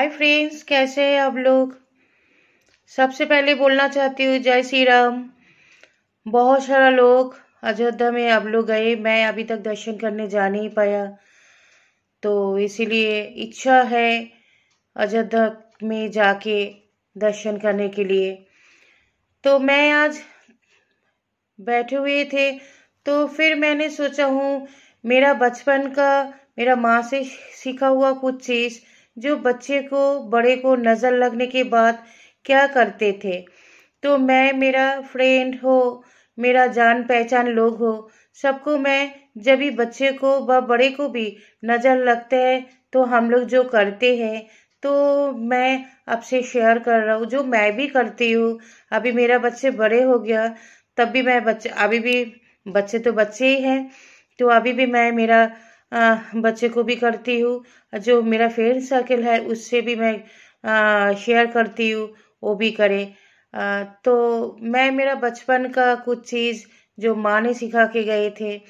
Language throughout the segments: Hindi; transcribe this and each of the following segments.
हाय फ्रेंड्स कैसे हैं आप लोग सबसे पहले बोलना चाहती हूँ जय श्री राम बहुत सारा लोग अयोध्या में अब लोग गए मैं अभी तक दर्शन करने जा नहीं पाया तो इसीलिए इच्छा है अयोध्या में जाके दर्शन करने के लिए तो मैं आज बैठे हुए थे तो फिर मैंने सोचा हूँ मेरा बचपन का मेरा माँ से सीखा हुआ कुछ चीज़ जो बच्चे को बड़े को नज़र लगने के बाद क्या करते थे तो मैं मेरा फ्रेंड हो मेरा जान पहचान लोग हो सबको मैं जब भी बच्चे को व बड़े को भी नज़र लगते हैं तो हम लोग जो करते हैं तो मैं आपसे शेयर कर रहा हूँ जो मैं भी करती हूँ अभी मेरा बच्चे बड़े हो गया तब भी मैं बच्चे अभी भी बच्चे तो बच्चे ही हैं तो अभी भी मैं मेरा आ, हाँ, बच्चे को भी करती हूँ जो मेरा फ्रेंड सर्कल है उससे भी मैं शेयर करती हूँ वो भी करे आ, तो मैं मेरा बचपन का कुछ चीज़ जो माँ ने सिखा के गए थे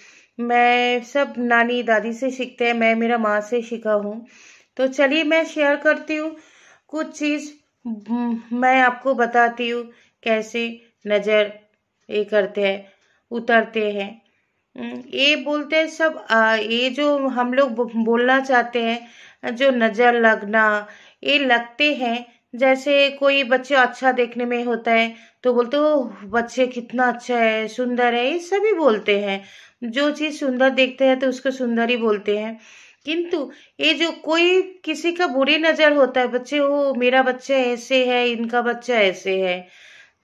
मैं सब नानी दादी से सीखते हैं मैं मेरा माँ से सीखा हूँ तो चलिए मैं शेयर करती हूँ कुछ चीज़ मैं आपको बताती हूँ कैसे नज़र ये करते हैं उतरते हैं हम्म, ये बोलते हैं सब ये जो हम लोग बोलना चाहते हैं जो नज़र लगना ये लगते हैं जैसे कोई बच्चे अच्छा देखने में होता है तो बोलते हो बच्चे कितना अच्छा है सुंदर है ये सभी बोलते हैं जो चीज़ सुंदर देखते हैं तो उसको सुंदर ही बोलते हैं किंतु ये जो कोई किसी का बुरी नज़र होता है बच्चे हो मेरा बच्चा ऐसे है इनका बच्चा ऐसे है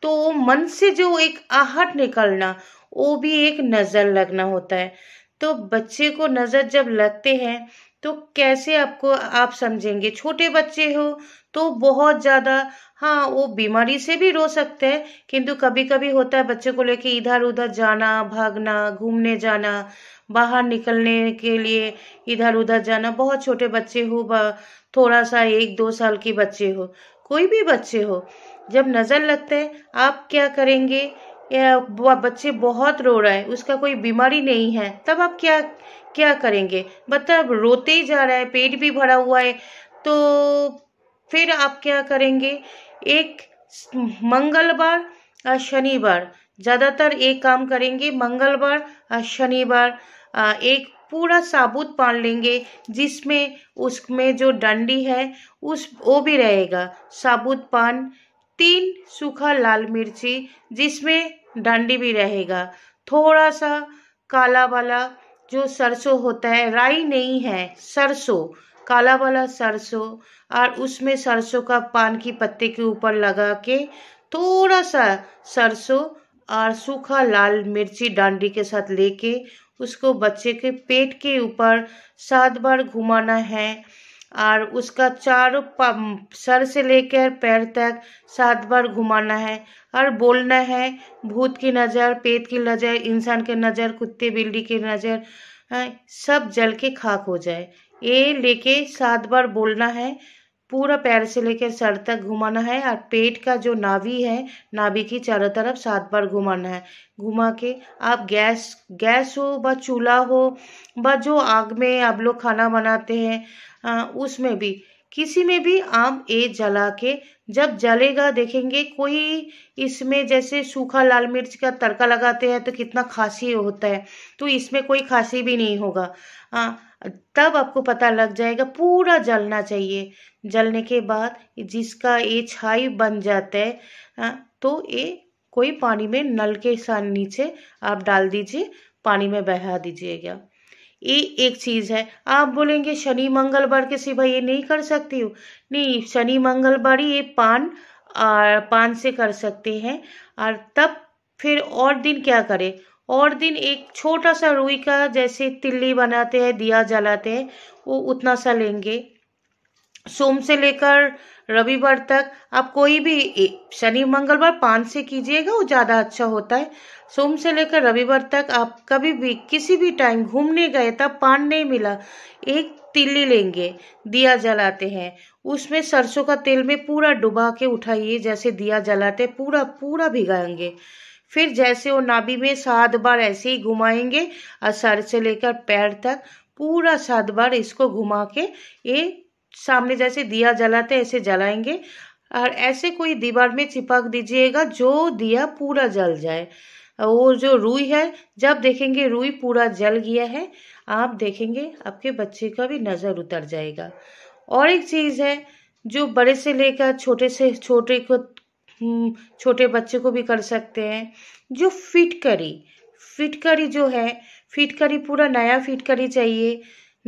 तो मन से जो एक आहट निकलना वो भी एक नज़र लगना होता है तो बच्चे को नज़र जब लगते हैं तो कैसे आपको आप समझेंगे छोटे बच्चे हो तो बहुत ज़्यादा हाँ वो बीमारी से भी रो सकते हैं किंतु कभी कभी होता है बच्चे को लेके इधर उधर जाना भागना घूमने जाना बाहर निकलने के लिए इधर उधर जाना बहुत छोटे बच्चे हो थोड़ा सा एक दो साल के बच्चे हो कोई भी बच्चे हो जब नज़र लगता है आप क्या करेंगे बच्चे बहुत रो रहा है उसका कोई बीमारी नहीं है तब आप क्या क्या करेंगे मतलब रोते ही जा रहा है पेट भी भरा हुआ है तो फिर आप क्या करेंगे एक मंगलवार और शनिवार ज़्यादातर एक काम करेंगे मंगलवार और शनिवार एक पूरा साबुत पान लेंगे जिसमें उसमें जो डंडी है उस वो भी रहेगा साबुत पान तीन सूखा लाल मिर्ची जिसमें डांडी भी रहेगा थोड़ा सा काला वाला जो सरसों होता है राई नहीं है सरसों काला वाला सरसों और उसमें सरसों का पान की पत्ते के ऊपर लगा के थोड़ा सा सरसों और सूखा लाल मिर्ची डांडी के साथ लेके उसको बच्चे के पेट के ऊपर सात बार घुमाना है और उसका चारों सर से लेकर पैर तक सात बार घुमाना है और बोलना है भूत की नज़र पेट की नज़र इंसान की नज़र कुत्ते बिल्ली की नज़र सब जल के खाक हो जाए ये लेके सात बार बोलना है पूरा पैर से लेकर सर तक घुमाना है और पेट का जो नाभि है नाभि की चारों तरफ सात बार घुमाना है घुमा के आप गैस गैस हो व चूल्हा हो व जो आग में आप लोग खाना बनाते हैं उसमें भी किसी में भी आप ए जला के जब जलेगा देखेंगे कोई इसमें जैसे सूखा लाल मिर्च का तड़का लगाते हैं तो कितना खांसी होता है तो इसमें कोई खांसी भी नहीं होगा हाँ तब आपको पता लग जाएगा पूरा जलना चाहिए जलने के बाद जिसका ये छाई बन जाता है तो ये कोई पानी में नल के साथ नीचे आप डाल दीजिए पानी में बहा दीजिएगा ये एक चीज़ है आप बोलेंगे शनि मंगलवार के सिवा ये नहीं कर सकती हूँ नहीं शनि मंगलवार ये पान और पान से कर सकते हैं और तब फिर और दिन क्या करें और दिन एक छोटा सा रुई का जैसे तिल्ली बनाते हैं दिया जलाते हैं वो उतना सा लेंगे सोम से लेकर रविवार तक आप कोई भी शनि मंगलवार पान से कीजिएगा वो ज़्यादा अच्छा होता है सोम से लेकर रविवार तक आप कभी भी किसी भी टाइम घूमने गए तब पान नहीं मिला एक तिल्ली लेंगे दिया जलाते हैं उसमें सरसों का तेल में पूरा डुबा के उठाइए जैसे दिया जलाते पूरा पूरा भिगाएंगे फिर जैसे वो नाभि में सात बार ऐसे ही घुमाएंगे और सर से लेकर पैर तक पूरा सात बार इसको घुमा के ये सामने जैसे दिया जलाते ऐसे जलाएंगे और ऐसे कोई दीवार में चिपक दीजिएगा जो दिया पूरा जल जाए वो जो रुई है जब देखेंगे रुई पूरा जल गया है आप देखेंगे आपके बच्चे का भी नज़र उतर जाएगा और एक चीज़ है जो बड़े से लेकर छोटे से छोटे को हम्म, छोटे बच्चे को भी कर सकते हैं जो फिट करी फिट करी जो है फिट करी पूरा नया फिट करी चाहिए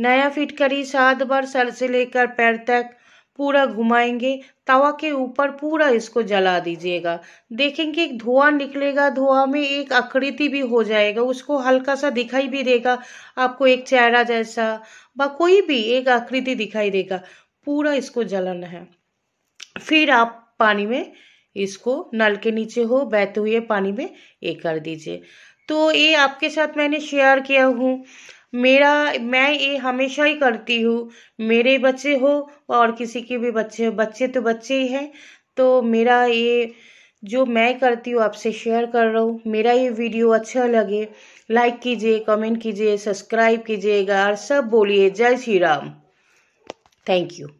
नया फिट करी सात बार सर से लेकर पैर तक पूरा घुमाएंगे तवा के ऊपर पूरा इसको जला दीजिएगा देखेंगे एक धुआं निकलेगा धुआं में एक आकृति भी हो जाएगा उसको हल्का सा दिखाई भी देगा आपको एक चेहरा जैसा व कोई भी एक आकृति दिखाई देगा पूरा इसको जलाना है फिर आप पानी में इसको नल के नीचे हो बहते हुए पानी में ये कर दीजिए तो ये आपके साथ मैंने शेयर किया हूँ मेरा मैं ये हमेशा ही करती हूँ मेरे बच्चे हो और किसी के भी बच्चे हो बच्चे तो बच्चे ही हैं तो मेरा ये जो मैं करती हूँ आपसे शेयर कर रहा हूँ मेरा ये वीडियो अच्छा लगे लाइक कीजिए कमेंट कीजिए सब्सक्राइब कीजिएगा और सब बोलिए जय श्री राम थैंक यू